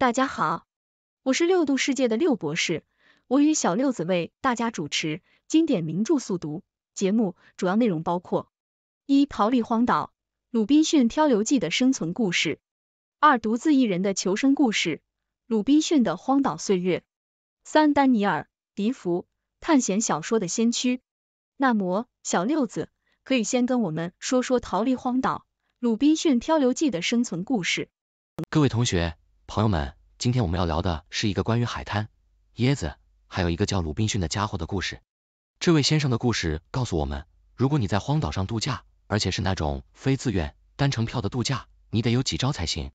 大家好，我是六度世界的六博士，我与小六子为大家主持经典名著速读节目，主要内容包括：一、逃离荒岛《鲁滨逊漂流记》的生存故事；二、独自一人的求生故事《鲁滨逊的荒岛岁月》；三、丹尼尔·笛福探险小说的先驱。那么，小六子可以先跟我们说说逃离荒岛《鲁滨逊漂流记》的生存故事。各位同学。朋友们，今天我们要聊的是一个关于海滩、椰子，还有一个叫鲁滨逊的家伙的故事。这位先生的故事告诉我们，如果你在荒岛上度假，而且是那种非自愿、单程票的度假，你得有几招才行。《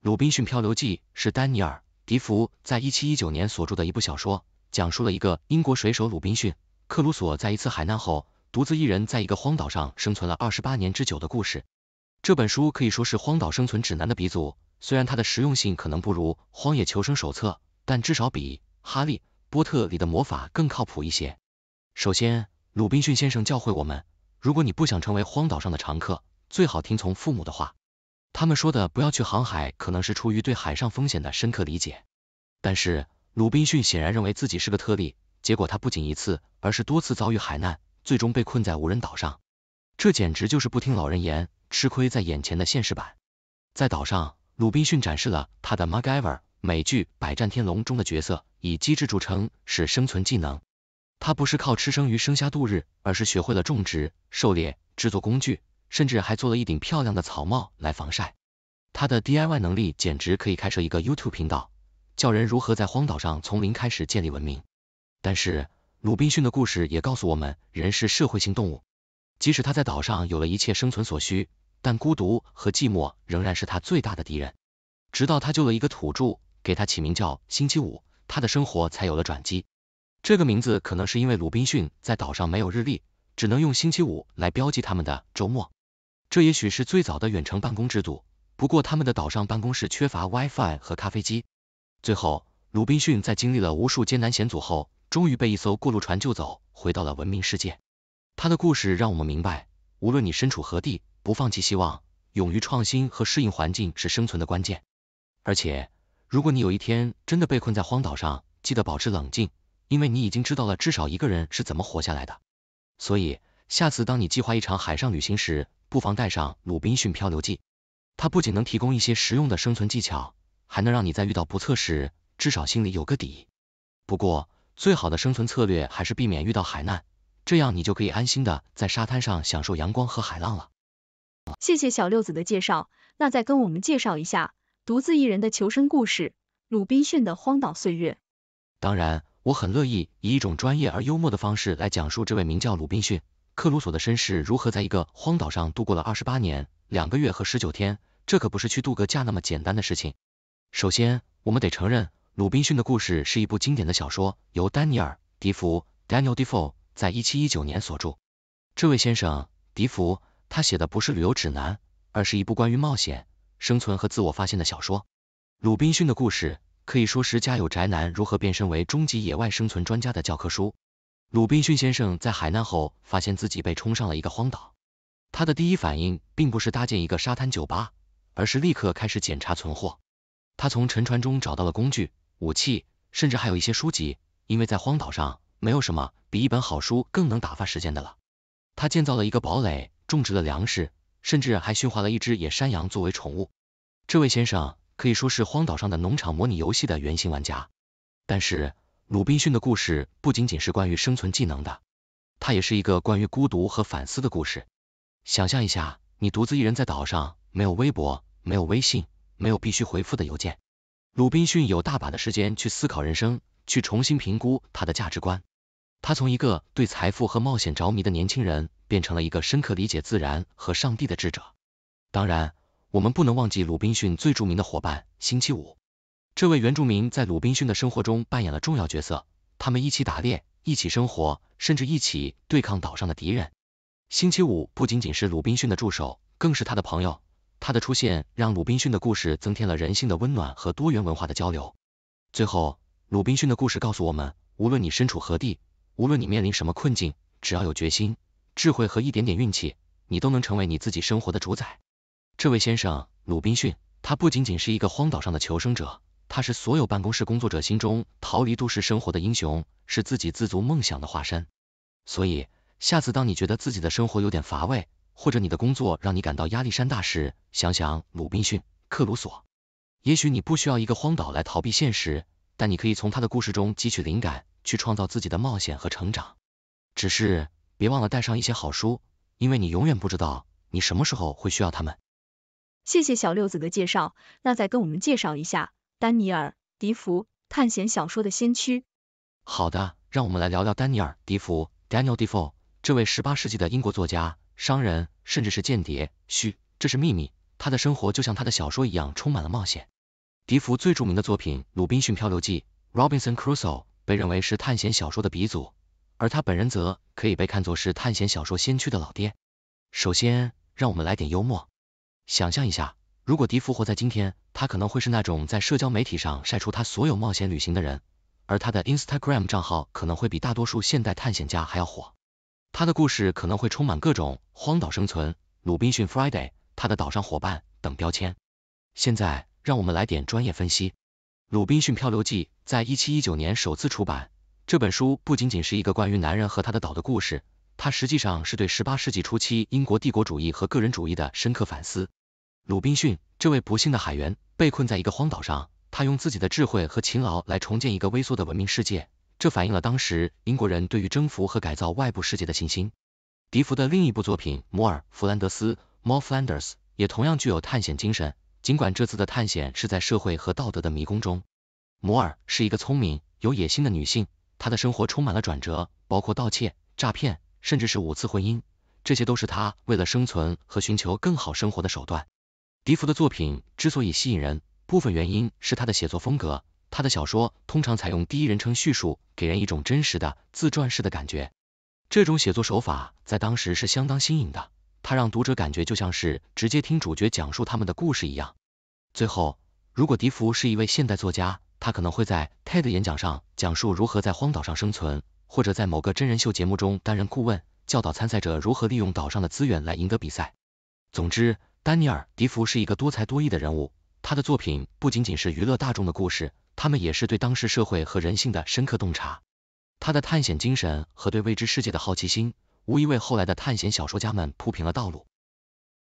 鲁滨逊漂流记》是丹尼尔·笛福在1719年所著的一部小说，讲述了一个英国水手鲁滨逊·克鲁索在一次海难后，独自一人在一个荒岛上生存了二十八年之久的故事。这本书可以说是荒岛生存指南的鼻祖。虽然它的实用性可能不如《荒野求生手册》，但至少比《哈利波特》里的魔法更靠谱一些。首先，鲁滨逊先生教会我们，如果你不想成为荒岛上的常客，最好听从父母的话。他们说的不要去航海，可能是出于对海上风险的深刻理解。但是，鲁滨逊显然认为自己是个特例，结果他不仅一次，而是多次遭遇海难，最终被困在无人岛上。这简直就是不听老人言，吃亏在眼前的现实版。在岛上。鲁滨逊展示了他的 MacGyver，美剧《百战天龙》中的角色，以机智著称，是生存技能。他不是靠吃生鱼生虾度日，而是学会了种植、狩猎、制作工具，甚至还做了一顶漂亮的草帽来防晒。他的 DIY 能力简直可以开设一个 YouTube 频道，教人如何在荒岛上从零开始建立文明。但是，鲁滨逊的故事也告诉我们，人是社会性动物，即使他在岛上有了一切生存所需。但孤独和寂寞仍然是他最大的敌人。直到他救了一个土著，给他起名叫星期五，他的生活才有了转机。这个名字可能是因为鲁滨逊在岛上没有日历，只能用星期五来标记他们的周末。这也许是最早的远程办公制度。不过他们的岛上办公室缺乏 WiFi 和咖啡机。最后，鲁滨逊在经历了无数艰难险阻后，终于被一艘过路船救走，回到了文明世界。他的故事让我们明白，无论你身处何地。不放弃希望，勇于创新和适应环境是生存的关键。而且，如果你有一天真的被困在荒岛上，记得保持冷静，因为你已经知道了至少一个人是怎么活下来的。所以，下次当你计划一场海上旅行时，不妨带上《鲁滨逊漂流记》，它不仅能提供一些实用的生存技巧，还能让你在遇到不测时至少心里有个底。不过，最好的生存策略还是避免遇到海难，这样你就可以安心的在沙滩上享受阳光和海浪了。谢谢小六子的介绍，那再跟我们介绍一下独自一人的求生故事——鲁滨逊的荒岛岁月。当然，我很乐意以一种专业而幽默的方式来讲述这位名叫鲁滨逊·克鲁索的绅士如何在一个荒岛上度过了二十八年、两个月和十九天。这可不是去度个假那么简单的事情。首先，我们得承认，鲁滨逊的故事是一部经典的小说，由丹尼尔·笛福 （Daniel Defoe） 在一七一九年所著。这位先生，笛福。他写的不是旅游指南，而是一部关于冒险、生存和自我发现的小说。鲁滨逊的故事可以说是家有宅男如何变身为终极野外生存专家的教科书。鲁滨逊先生在海难后发现自己被冲上了一个荒岛，他的第一反应并不是搭建一个沙滩酒吧，而是立刻开始检查存货。他从沉船中找到了工具、武器，甚至还有一些书籍，因为在荒岛上没有什么比一本好书更能打发时间的了。他建造了一个堡垒。种植了粮食，甚至还驯化了一只野山羊作为宠物。这位先生可以说是荒岛上的农场模拟游戏的原型玩家。但是，鲁滨逊的故事不仅仅是关于生存技能的，它也是一个关于孤独和反思的故事。想象一下，你独自一人在岛上，没有微博，没有微信，没有必须回复的邮件，鲁滨逊有大把的时间去思考人生，去重新评估他的价值观。他从一个对财富和冒险着迷的年轻人，变成了一个深刻理解自然和上帝的智者。当然，我们不能忘记鲁滨逊最著名的伙伴星期五。这位原住民在鲁滨逊的生活中扮演了重要角色。他们一起打猎，一起生活，甚至一起对抗岛上的敌人。星期五不仅仅是鲁滨逊的助手，更是他的朋友。他的出现让鲁滨逊的故事增添了人性的温暖和多元文化的交流。最后，鲁滨逊的故事告诉我们，无论你身处何地。无论你面临什么困境，只要有决心、智慧和一点点运气，你都能成为你自己生活的主宰。这位先生，鲁滨逊，他不仅仅是一个荒岛上的求生者，他是所有办公室工作者心中逃离都市生活的英雄，是自给自足梦想的化身。所以，下次当你觉得自己的生活有点乏味，或者你的工作让你感到压力山大时，想想鲁滨逊、克鲁索。也许你不需要一个荒岛来逃避现实。但你可以从他的故事中汲取灵感，去创造自己的冒险和成长。只是别忘了带上一些好书，因为你永远不知道你什么时候会需要它们。谢谢小六子的介绍，那再跟我们介绍一下丹尼尔·笛福探险小说的先驱。好的，让我们来聊聊丹尼尔·笛福 Daniel Defoe 这位十八世纪的英国作家、商人，甚至是间谍。嘘，这是秘密。他的生活就像他的小说一样，充满了冒险。笛福最著名的作品《鲁滨逊漂流记》（Robinson Crusoe） 被认为是探险小说的鼻祖，而他本人则可以被看作是探险小说先驱的老爹。首先，让我们来点幽默。想象一下，如果笛福活在今天，他可能会是那种在社交媒体上晒出他所有冒险旅行的人，而他的 Instagram 账号可能会比大多数现代探险家还要火。他的故事可能会充满各种荒岛生存、鲁滨逊 Friday、他的岛上伙伴等标签。现在。让我们来点专业分析，《鲁滨逊漂流记》在一七一九年首次出版。这本书不仅仅是一个关于男人和他的岛的故事，它实际上是对十八世纪初期英国帝国主义和个人主义的深刻反思。鲁滨逊这位不幸的海员被困在一个荒岛上，他用自己的智慧和勤劳来重建一个微缩的文明世界，这反映了当时英国人对于征服和改造外部世界的信心。笛福的另一部作品《摩尔弗兰德斯 m o o f l a n d e r s 也同样具有探险精神。尽管这次的探险是在社会和道德的迷宫中，摩尔是一个聪明、有野心的女性，她的生活充满了转折，包括盗窃、诈骗，甚至是五次婚姻，这些都是她为了生存和寻求更好生活的手段。笛福的作品之所以吸引人，部分原因是他的写作风格，他的小说通常采用第一人称叙述，给人一种真实的自传式的感觉，这种写作手法在当时是相当新颖的。他让读者感觉就像是直接听主角讲述他们的故事一样。最后，如果笛福是一位现代作家，他可能会在 TED 演讲上讲述如何在荒岛上生存，或者在某个真人秀节目中担任顾问，教导参赛者如何利用岛上的资源来赢得比赛。总之，丹尼尔·笛福是一个多才多艺的人物，他的作品不仅仅是娱乐大众的故事，他们也是对当时社会和人性的深刻洞察。他的探险精神和对未知世界的好奇心。无疑为后来的探险小说家们铺平了道路。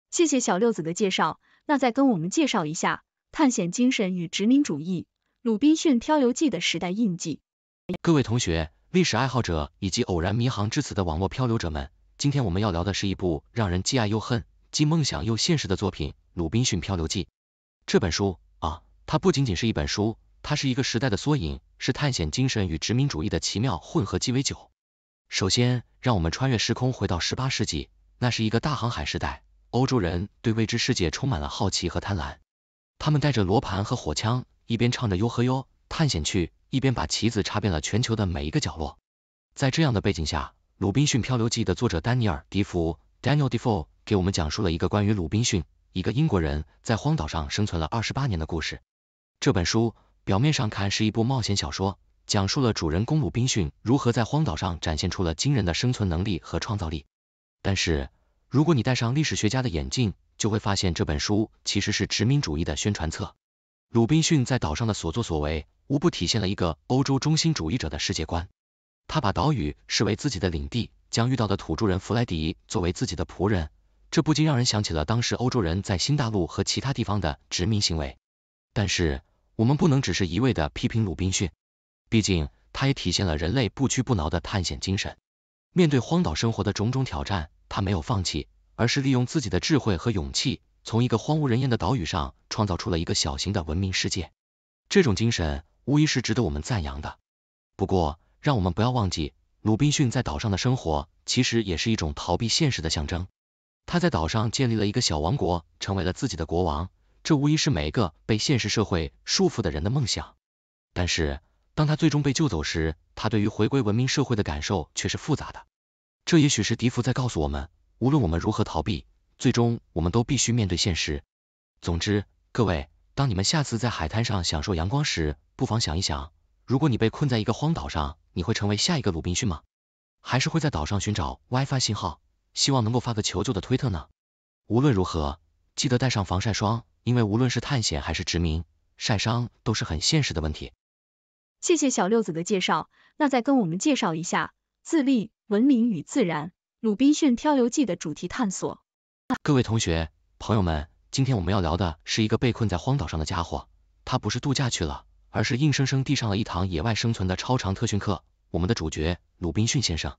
谢谢小六子的介绍，那再跟我们介绍一下探险精神与殖民主义《鲁滨逊漂流记》的时代印记。各位同学、历史爱好者以及偶然迷航至此的网络漂流者们，今天我们要聊的是一部让人既爱又恨、既梦想又现实的作品《鲁滨逊漂流记》。这本书啊，它不仅仅是一本书，它是一个时代的缩影，是探险精神与殖民主义的奇妙混合鸡尾酒。首先，让我们穿越时空，回到十八世纪。那是一个大航海时代，欧洲人对未知世界充满了好奇和贪婪。他们带着罗盘和火枪，一边唱着《哟呵哟，探险去》，一边把旗子插遍了全球的每一个角落。在这样的背景下，《鲁滨逊漂流记》的作者丹尼尔·笛福 （Daniel Defoe） 给我们讲述了一个关于鲁滨逊，一个英国人在荒岛上生存了二十八年的故事。这本书表面上看是一部冒险小说。讲述了主人公鲁滨逊如何在荒岛上展现出了惊人的生存能力和创造力。但是，如果你戴上历史学家的眼镜，就会发现这本书其实是殖民主义的宣传册。鲁滨逊在岛上的所作所为，无不体现了一个欧洲中心主义者的世界观。他把岛屿视为自己的领地，将遇到的土著人弗莱迪作为自己的仆人，这不禁让人想起了当时欧洲人在新大陆和其他地方的殖民行为。但是，我们不能只是一味的批评鲁滨逊。毕竟，它也体现了人类不屈不挠的探险精神。面对荒岛生活的种种挑战，他没有放弃，而是利用自己的智慧和勇气，从一个荒无人烟的岛屿上创造出了一个小型的文明世界。这种精神无疑是值得我们赞扬的。不过，让我们不要忘记，鲁滨逊在岛上的生活其实也是一种逃避现实的象征。他在岛上建立了一个小王国，成为了自己的国王，这无疑是每一个被现实社会束缚的人的梦想。但是，当他最终被救走时，他对于回归文明社会的感受却是复杂的。这也许是笛福在告诉我们，无论我们如何逃避，最终我们都必须面对现实。总之，各位，当你们下次在海滩上享受阳光时，不妨想一想，如果你被困在一个荒岛上，你会成为下一个鲁滨逊吗？还是会在岛上寻找 WiFi 信号，希望能够发个求救的推特呢？无论如何，记得带上防晒霜，因为无论是探险还是殖民，晒伤都是很现实的问题。谢谢小六子的介绍，那再跟我们介绍一下自立、文明与自然《鲁滨逊漂流记》的主题探索。各位同学、朋友们，今天我们要聊的是一个被困在荒岛上的家伙，他不是度假去了，而是硬生生地上了一堂野外生存的超长特训课。我们的主角鲁滨逊先生，《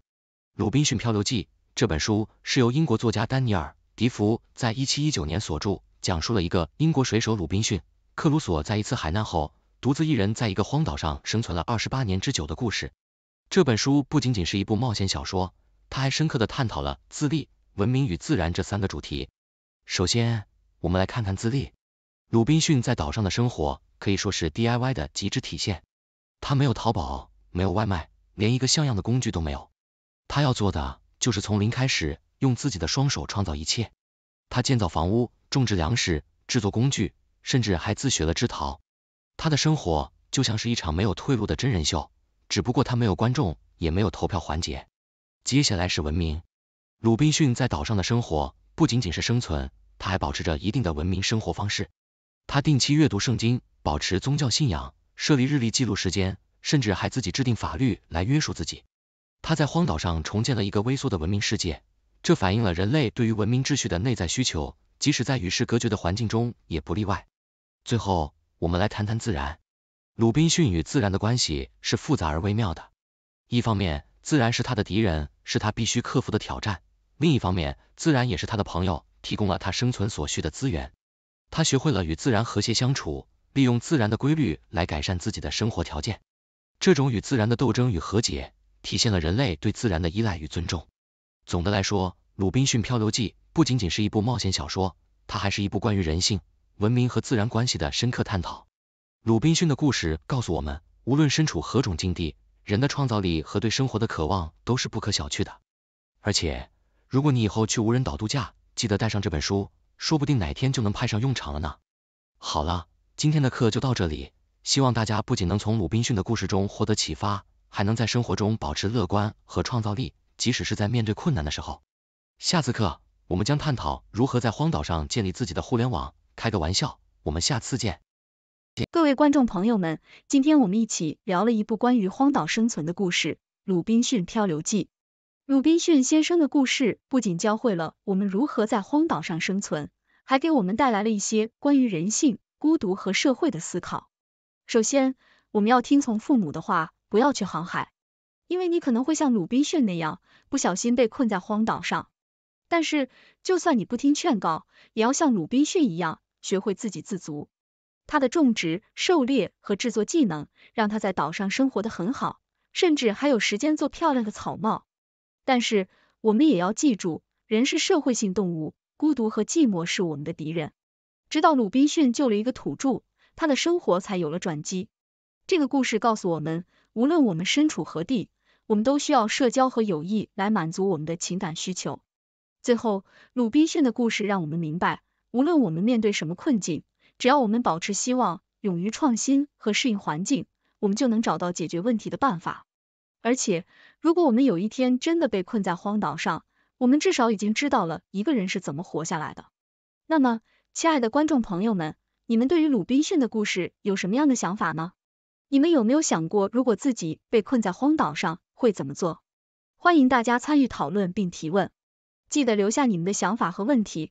鲁滨逊漂流记》这本书是由英国作家丹尼尔·笛福在一七一九年所著，讲述了一个英国水手鲁滨逊·克鲁索在一次海难后。独自一人在一个荒岛上生存了二十八年之久的故事。这本书不仅仅是一部冒险小说，它还深刻的探讨了自立、文明与自然这三个主题。首先，我们来看看自立。鲁滨逊在岛上的生活可以说是 DIY 的极致体现。他没有淘宝，没有外卖，连一个像样的工具都没有。他要做的就是从零开始，用自己的双手创造一切。他建造房屋，种植粮食，制作工具，甚至还自学了制陶。他的生活就像是一场没有退路的真人秀，只不过他没有观众，也没有投票环节。接下来是文明。鲁滨逊在岛上的生活不仅仅是生存，他还保持着一定的文明生活方式。他定期阅读圣经，保持宗教信仰，设立日历记录时间，甚至还自己制定法律来约束自己。他在荒岛上重建了一个微缩的文明世界，这反映了人类对于文明秩序的内在需求，即使在与世隔绝的环境中也不例外。最后。我们来谈谈自然。鲁滨逊与自然的关系是复杂而微妙的。一方面，自然是他的敌人，是他必须克服的挑战；另一方面，自然也是他的朋友，提供了他生存所需的资源。他学会了与自然和谐相处，利用自然的规律来改善自己的生活条件。这种与自然的斗争与和解，体现了人类对自然的依赖与尊重。总的来说，《鲁滨逊漂流记》不仅仅是一部冒险小说，它还是一部关于人性。文明和自然关系的深刻探讨。鲁滨逊的故事告诉我们，无论身处何种境地，人的创造力和对生活的渴望都是不可小觑的。而且，如果你以后去无人岛度假，记得带上这本书，说不定哪天就能派上用场了呢。好了，今天的课就到这里。希望大家不仅能从鲁滨逊的故事中获得启发，还能在生活中保持乐观和创造力，即使是在面对困难的时候。下次课我们将探讨如何在荒岛上建立自己的互联网。开个玩笑，我们下次见。各位观众朋友们，今天我们一起聊了一部关于荒岛生存的故事《鲁滨逊漂流记》。鲁滨逊先生的故事不仅教会了我们如何在荒岛上生存，还给我们带来了一些关于人性、孤独和社会的思考。首先，我们要听从父母的话，不要去航海，因为你可能会像鲁滨逊那样不小心被困在荒岛上。但是，就算你不听劝告，也要像鲁滨逊一样。学会自给自足，他的种植、狩猎和制作技能让他在岛上生活的很好，甚至还有时间做漂亮的草帽。但是我们也要记住，人是社会性动物，孤独和寂寞是我们的敌人。直到鲁滨逊救了一个土著，他的生活才有了转机。这个故事告诉我们，无论我们身处何地，我们都需要社交和友谊来满足我们的情感需求。最后，鲁滨逊的故事让我们明白。无论我们面对什么困境，只要我们保持希望，勇于创新和适应环境，我们就能找到解决问题的办法。而且，如果我们有一天真的被困在荒岛上，我们至少已经知道了一个人是怎么活下来的。那么，亲爱的观众朋友们，你们对于鲁滨逊的故事有什么样的想法呢？你们有没有想过，如果自己被困在荒岛上会怎么做？欢迎大家参与讨论并提问，记得留下你们的想法和问题。